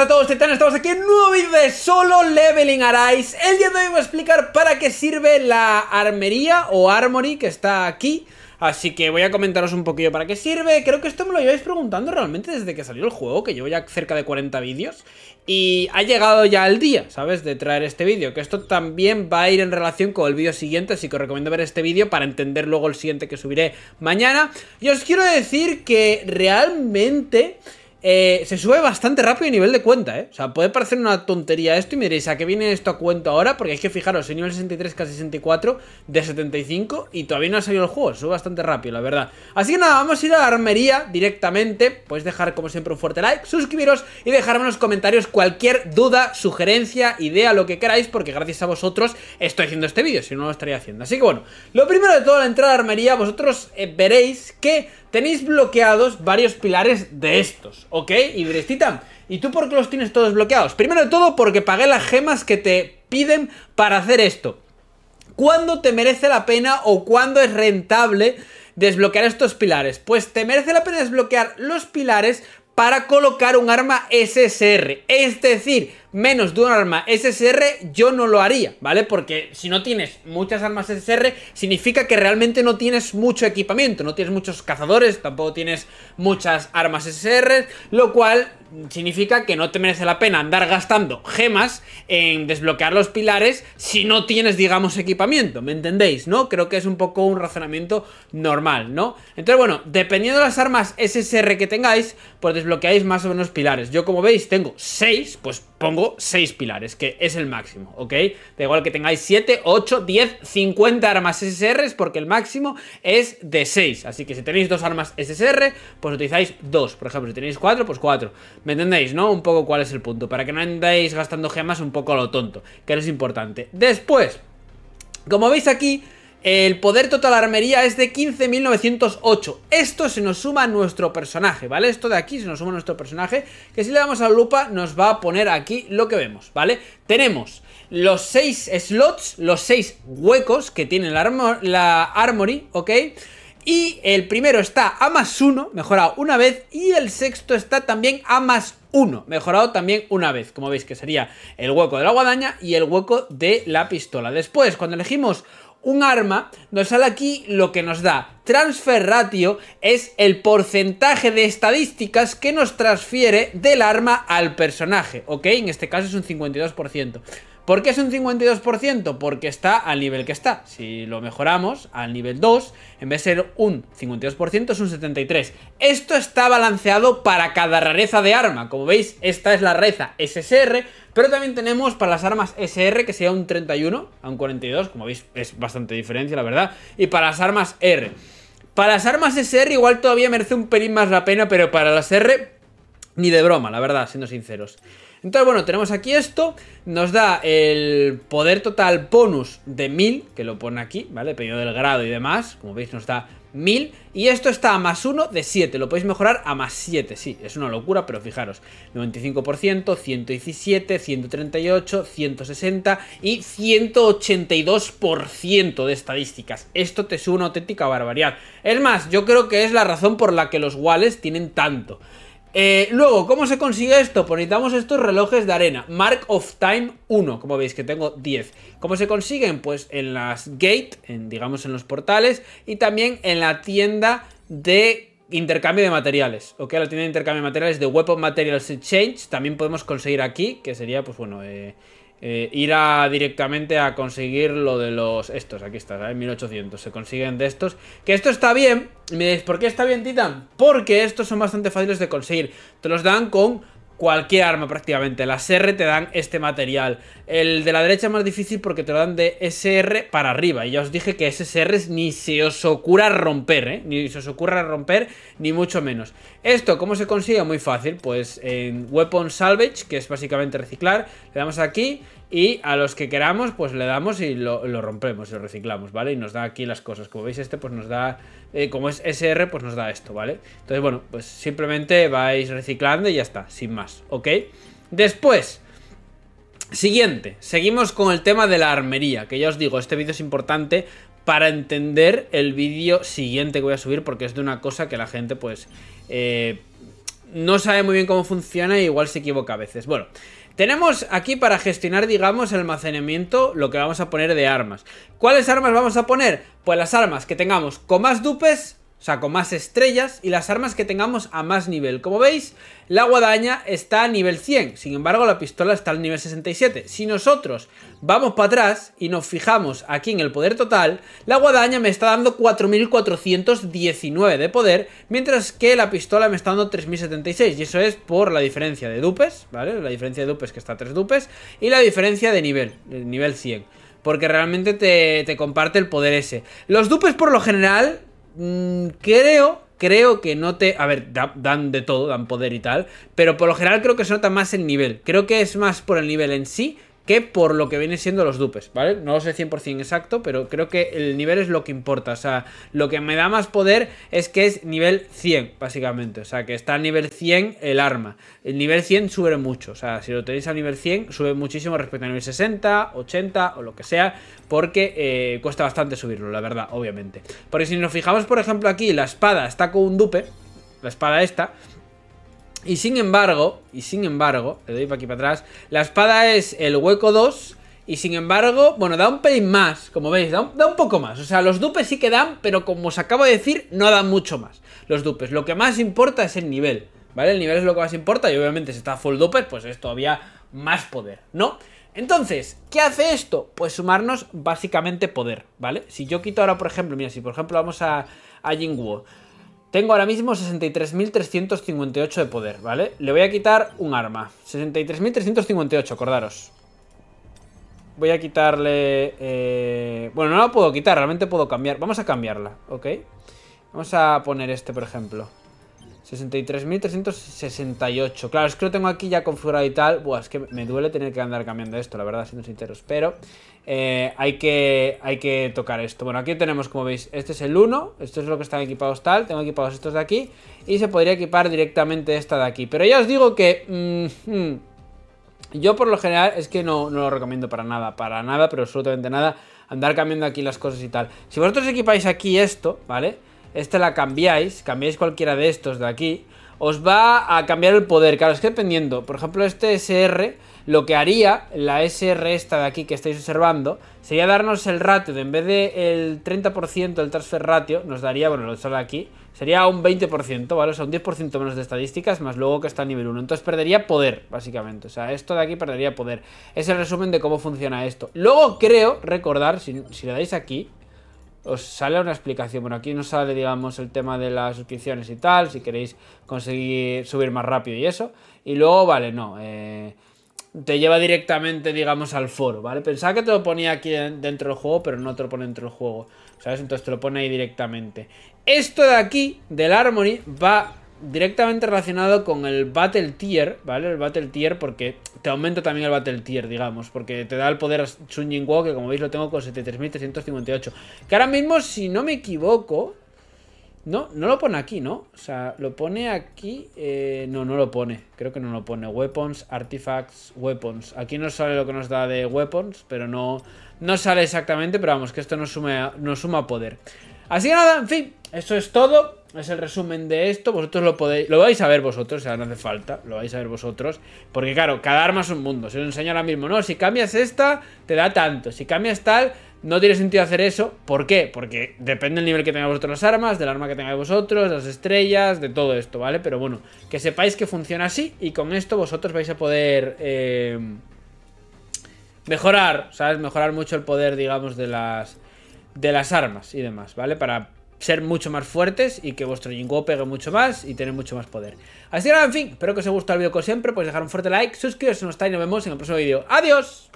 a todos titanes, estamos aquí en un nuevo vídeo de Solo Leveling Arise El día de hoy voy a explicar para qué sirve la armería o armory que está aquí Así que voy a comentaros un poquillo para qué sirve Creo que esto me lo lleváis preguntando realmente desde que salió el juego Que llevo ya cerca de 40 vídeos Y ha llegado ya el día, ¿sabes? De traer este vídeo Que esto también va a ir en relación con el vídeo siguiente Así que os recomiendo ver este vídeo para entender luego el siguiente que subiré mañana Y os quiero decir que realmente... Eh, se sube bastante rápido el nivel de cuenta, ¿eh? O sea, puede parecer una tontería esto y me diréis, ¿a qué viene esto a cuento ahora? Porque hay que fijaros, soy nivel 63 casi 64 de 75 y todavía no ha salido el juego, se sube bastante rápido, la verdad. Así que nada, vamos a ir a la armería directamente. Podéis dejar, como siempre, un fuerte like, suscribiros y dejarme en los comentarios cualquier duda, sugerencia, idea, lo que queráis, porque gracias a vosotros estoy haciendo este vídeo, si no, no lo estaría haciendo. Así que bueno, lo primero de todo, la entrada a la armería, vosotros eh, veréis que tenéis bloqueados varios pilares de estos, ¿ok? Y diréis, ¿y tú por qué los tienes todos bloqueados? Primero de todo, porque pagué las gemas que te piden para hacer esto. ¿Cuándo te merece la pena o cuándo es rentable desbloquear estos pilares? Pues te merece la pena desbloquear los pilares para colocar un arma SSR, es decir, menos de un arma SSR, yo no lo haría, ¿vale? Porque si no tienes muchas armas SSR, significa que realmente no tienes mucho equipamiento, no tienes muchos cazadores, tampoco tienes muchas armas SSR, lo cual significa que no te merece la pena andar gastando gemas en desbloquear los pilares si no tienes, digamos, equipamiento, ¿me entendéis? ¿No? Creo que es un poco un razonamiento normal, ¿no? Entonces, bueno, dependiendo de las armas SSR que tengáis, pues desbloqueáis más o menos pilares. Yo, como veis, tengo 6, pues pongo 6 pilares, que es el máximo, ¿ok? Da igual que tengáis 7, 8, 10, 50 armas SSR, porque el máximo es de 6. Así que si tenéis dos armas SSR, pues utilizáis 2 Por ejemplo, si tenéis 4, pues 4. ¿Me entendéis, no? Un poco cuál es el punto, para que no andáis gastando gemas un poco a lo tonto, que no es importante. Después, como veis aquí... El poder total armería es de 15.908. Esto se nos suma a nuestro personaje, ¿vale? Esto de aquí se nos suma a nuestro personaje, que si le damos a lupa nos va a poner aquí lo que vemos, ¿vale? Tenemos los 6 slots, los 6 huecos que tiene la, armor, la armory, ¿ok? Y el primero está a más 1, mejorado una vez, y el sexto está también a más 1, mejorado también una vez, como veis que sería el hueco de la guadaña y el hueco de la pistola. Después, cuando elegimos un arma, nos sale aquí lo que nos da. Transfer ratio es el porcentaje de estadísticas que nos transfiere del arma al personaje, ¿ok? En este caso es un 52%. ¿Por qué es un 52%? Porque está al nivel que está. Si lo mejoramos al nivel 2, en vez de ser un 52%, es un 73%. Esto está balanceado para cada rareza de arma. Como veis, esta es la rareza SSR, pero también tenemos para las armas SR, que sea un 31 a un 42. Como veis, es bastante diferencia, la verdad. Y para las armas R. Para las armas SR igual todavía merece un pelín más la pena, pero para las R ni de broma, la verdad, siendo sinceros. Entonces, bueno, tenemos aquí esto. Nos da el poder total bonus de 1000, que lo pone aquí, ¿vale? Pedido del grado y demás. Como veis, nos da 1000. Y esto está a más 1 de 7. Lo podéis mejorar a más 7. Sí, es una locura, pero fijaros. 95%, 117, 138, 160 y 182% de estadísticas. Esto te sube una auténtica barbaridad. Es más, yo creo que es la razón por la que los wallets tienen tanto. Eh, luego, ¿cómo se consigue esto? Pues necesitamos estos relojes de arena. Mark of Time 1, como veis que tengo 10. ¿Cómo se consiguen? Pues en las gate, en, digamos en los portales, y también en la tienda de intercambio de materiales, ¿ok? La tienda de intercambio de materiales de Weapon Materials Exchange, también podemos conseguir aquí, que sería, pues bueno, eh, eh, Irá directamente a conseguir lo de los... Estos, aquí está, ¿sabes? 1800, se consiguen de estos. Que esto está bien, me dices ¿por qué está bien, Titan? Porque estos son bastante fáciles de conseguir. Te los dan con cualquier arma prácticamente. Las R te dan este material. El de la derecha es más difícil porque te lo dan de SR para arriba. Y ya os dije que SSR ni se os ocurra romper, ¿eh? Ni se os ocurra romper, ni mucho menos. Esto, ¿cómo se consigue? Muy fácil. Pues en Weapon Salvage, que es básicamente reciclar, le damos aquí y a los que queramos, pues le damos y lo, rompemos, y lo reciclamos, ¿vale? Y nos da aquí las cosas. Como veis, este pues nos da, eh, como es SR, pues nos da esto, ¿vale? Entonces, bueno, pues simplemente vais reciclando y ya está, sin más, ¿ok? Después, siguiente, seguimos con el tema de la armería, que ya os digo, este vídeo es importante para entender el vídeo siguiente que voy a subir, porque es de una cosa que la gente, pues, eh, no sabe muy bien cómo funciona y igual se equivoca a veces. Bueno, tenemos aquí para gestionar, digamos, el almacenamiento, lo que vamos a poner de armas. ¿Cuáles armas vamos a poner? Pues las armas que tengamos con más dupes saco más estrellas y las armas que tengamos a más nivel. Como veis, la guadaña está a nivel 100, sin embargo la pistola está al nivel 67. Si nosotros vamos para atrás y nos fijamos aquí en el poder total, la guadaña me está dando 4.419 de poder, mientras que la pistola me está dando 3.076, y eso es por la diferencia de dupes, ¿vale? La diferencia de dupes que está a 3 dupes, y la diferencia de nivel, el nivel 100. Porque realmente te, te comparte el poder ese. Los dupes por lo general Mm, creo, creo que no te... A ver, dan de todo, dan poder y tal, pero por lo general creo que se nota más el nivel. Creo que es más por el nivel en sí que por lo que vienen siendo los dupes, ¿vale? No lo sé 100% exacto, pero creo que el nivel es lo que importa, o sea, lo que me da más poder es que es nivel 100, básicamente, o sea, que está a nivel 100 el arma. El nivel 100 sube mucho, o sea, si lo tenéis a nivel 100 sube muchísimo respecto a nivel 60, 80 o lo que sea, porque eh, cuesta bastante subirlo, la verdad, obviamente. Porque si nos fijamos, por ejemplo, aquí la espada está con un dupe, la espada esta, y sin embargo, y sin embargo, le doy para aquí para atrás, la espada es el hueco 2 y sin embargo, bueno, da un pelín más, como veis, da un, poco más. O sea, los dupes sí que dan, pero como os acabo de decir, no dan mucho más los dupes. Lo que más importa es el nivel, ¿vale? El nivel es lo que más importa y obviamente si está full duper, pues es todavía más poder, ¿no? Entonces, ¿qué hace esto? Pues sumarnos básicamente poder, ¿vale? Si yo quito ahora, por ejemplo, mira, si por ejemplo vamos a, a tengo ahora mismo 63.358 de poder, ¿vale? Le voy a quitar un arma. 63.358, acordaros. Voy a quitarle... Eh, bueno, no la puedo quitar, realmente puedo cambiar. Vamos a cambiarla, ¿ok? Vamos a poner este, por ejemplo. 63.368. Claro, es que lo tengo aquí ya configurado y tal. Buah, es que me duele tener que andar cambiando esto, la verdad, siendo sinceros. Pero eh, hay, que, hay que tocar esto. Bueno, aquí tenemos, como veis, este es el 1. Esto es lo que están equipados tal. Tengo equipados estos de aquí. Y se podría equipar directamente esta de aquí. Pero ya os digo que... Mm, mm, yo por lo general es que no, no, lo recomiendo para nada, para nada, pero absolutamente nada, andar cambiando aquí las cosas y tal. Si vosotros equipáis aquí esto, ¿vale? esta la cambiáis, cambiáis cualquiera de estos de aquí, os va a cambiar el poder. Claro, es que dependiendo, por ejemplo, este SR, lo que haría la SR esta de aquí que estáis observando, sería darnos el ratio, de, en vez del 30% del transfer ratio, nos daría, bueno, lo de aquí, sería un 20%, ¿vale? O sea, un 10% menos de estadísticas, más luego que está a nivel 1. Entonces perdería poder, básicamente. O sea, esto de aquí perdería poder. Es el resumen de cómo funciona esto. Luego creo recordar, si, si le dais aquí, os sale una explicación. Bueno, aquí nos sale, digamos, el tema de las suscripciones y tal, si queréis conseguir subir más rápido y eso. Y luego, vale, no, eh, te lleva directamente, digamos, al foro, ¿vale? Pensaba que te lo ponía aquí dentro del juego, pero no te lo pone dentro del juego, ¿sabes? Entonces te lo pone ahí directamente. Esto de aquí, del Harmony, va directamente relacionado con el Battle Tier, ¿vale? El Battle Tier porque te aumenta también el Battle Tier, digamos, porque te da el poder Jin Jinguo, que como veis lo tengo con 73.358. Que ahora mismo, si no me equivoco... No, no lo pone aquí, ¿no? O sea, lo pone aquí... Eh, no, no lo pone. Creo que no lo pone. Weapons, Artifacts, Weapons. Aquí no sale lo que nos da de Weapons, pero no, no sale exactamente. Pero vamos, que esto no nos suma poder. Así que nada, en fin, eso es todo. Es el resumen de esto. Vosotros lo podéis. Lo vais a ver vosotros, o sea, no hace falta. Lo vais a ver vosotros. Porque, claro, cada arma es un mundo. Se os enseño ahora mismo. No, si cambias esta, te da tanto. Si cambias tal, no tiene sentido hacer eso. ¿Por qué? Porque depende del nivel que tengáis vosotros las armas, del arma que tengáis vosotros, las estrellas, de todo esto, ¿vale? Pero bueno, que sepáis que funciona así. Y con esto vosotros vais a poder. Eh, mejorar, ¿sabes? Mejorar mucho el poder, digamos, de las de las armas y demás, ¿vale? Para ser mucho más fuertes y que vuestro Jinguo pegue mucho más y tener mucho más poder. Así que nada, en fin, espero que os haya gustado el vídeo como siempre, pues dejar un fuerte like, suscribiros si no estáis y nos vemos en el próximo vídeo. ¡Adiós!